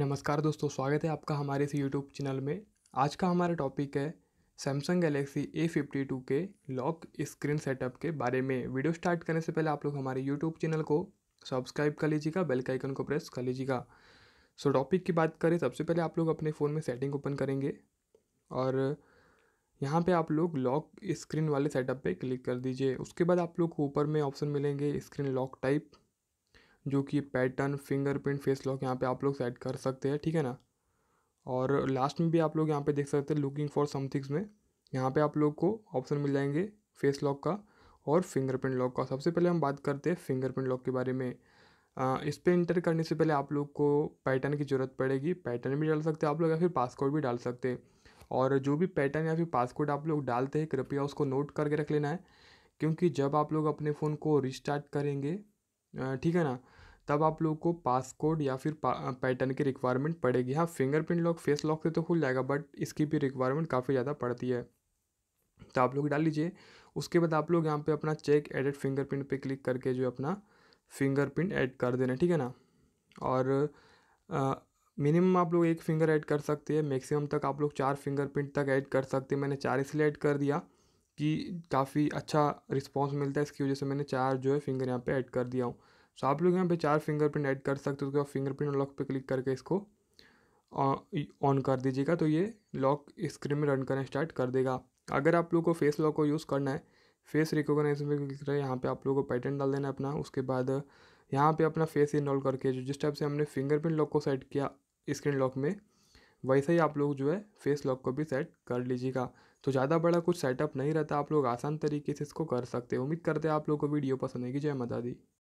नमस्कार दोस्तों स्वागत है आपका हमारे इस यूट्यूब चैनल में आज का हमारा टॉपिक है Samsung Galaxy A fifty two के लॉक स्क्रीन सेटअप के बारे में वीडियो स्टार्ट करने से पहले आप लोग हमारे यूट्यूब चैनल को सब्सक्राइब कर लीजिएगा बेल का आइकन को प्रेस कर लीजिएगा सो टॉपिक की बात करें सबसे पहले आप लोग अपने फ़ोन में सेटिंग ओपन करेंगे और यहाँ पे आप लोग लॉक स्क्रीन वाले सेटअप पे क्लिक कर दीजिए उसके बाद आप लोग को ऊपर में ऑप्शन मिलेंगे स्क्रीन लॉक टाइप जो कि पैटर्न फिंगरप्रिंट फेस लॉक यहाँ पे आप लोग सेट कर सकते हैं ठीक है ना और लास्ट में भी आप लोग यहाँ पे देख सकते हैं लुकिंग फॉर समथिंग्स में यहाँ पे आप लोग को ऑप्शन मिल जाएंगे फेस लॉक का और फिंगरप्रिंट लॉक का सबसे पहले हम बात करते हैं फिंगरप्रिंट लॉक के बारे में आ, इस पर इंटर करने से पहले आप लोग को पैटर्न की ज़रूरत पड़ेगी पैटर्न भी डाल सकते हैं आप लोग या फिर पासकोड भी डाल सकते हैं और जो भी पैटर्न या फिर पासकोड आप लोग डालते हैं कृपया उसको नोट करके रख लेना है क्योंकि जब आप लोग अपने फ़ोन को रिस्टार्ट करेंगे ठीक है ना तब आप लोग को पास कोड या फिर पैटर्न की रिक्वायरमेंट पड़ेगी हाँ फिंगरप्रिंट लॉक फेस लॉक से तो खुल जाएगा बट इसकी भी रिक्वायरमेंट काफ़ी ज़्यादा पड़ती है तो आप लोग डाल लीजिए उसके बाद आप लोग यहाँ पे अपना चेक एडिट फिंगरप्रिंट पे क्लिक करके जो अपना फिंगरप्रिंट ऐड कर देना ठीक है ना और मिनिमम आप लोग एक फिंगर ऐड कर सकते हैं मैक्सिमम तक आप लोग चार फिंगरप्रिंट तक ऐड कर सकते हैं मैंने चार इसलिए ऐड कर दिया कि काफ़ी अच्छा रिस्पॉन्स मिलता है इसकी वजह से मैंने चार जो है फिंगर यहाँ पे ऐड कर दिया हूँ सो आप लोग यहाँ पे चार फिंगरप्रिंट ऐड कर सकते हो उसके बाद फिंगरप्रिंट लॉक पे क्लिक करके इसको ऑन कर दीजिएगा तो ये लॉक स्क्रीन में रन करना स्टार्ट कर देगा अगर आप लोग को फेस लॉक को यूज़ करना है फेस रिकोगनाइजेशन में क्लिक करें यहाँ पर आप लोगों को पैटर्न डाल देना अपना उसके बाद यहाँ पर अपना फेस इनरोल करके जो जिस टाइप से हमने फिंगरप्रिंट लॉक को सेट किया स्क्रीन लॉक में वैसे ही आप लोग जो है फेस लॉक को भी सेट कर लीजिएगा तो ज़्यादा बड़ा कुछ सेटअप नहीं रहता आप लोग आसान तरीके से इसको कर सकते हैं उम्मीद करते हैं आप लोग को वीडियो पसंद आएगी जय माता दी